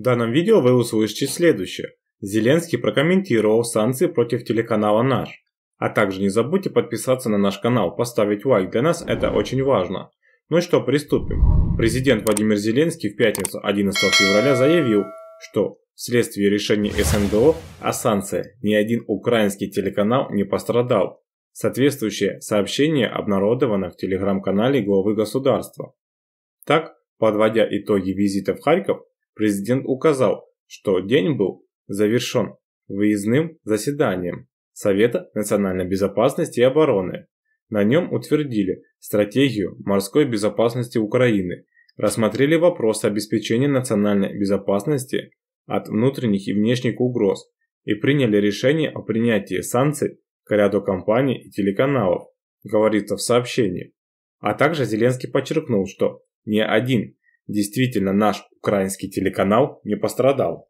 В данном видео вы услышите следующее. Зеленский прокомментировал санкции против телеканала «Наш». А также не забудьте подписаться на наш канал, поставить лайк, для нас это очень важно. Ну что, приступим. Президент Владимир Зеленский в пятницу 11 февраля заявил, что вследствие решения СНГО о санкциях ни один украинский телеканал не пострадал. Соответствующее сообщение обнародовано в телеграм-канале главы государства. Так, подводя итоги визита в Харьков, президент указал, что день был завершен выездным заседанием Совета национальной безопасности и обороны. На нем утвердили стратегию морской безопасности Украины, рассмотрели вопросы обеспечения национальной безопасности от внутренних и внешних угроз и приняли решение о принятии санкций к ряду компаний и телеканалов, говорится в сообщении. А также Зеленский подчеркнул, что ни один Действительно, наш украинский телеканал не пострадал.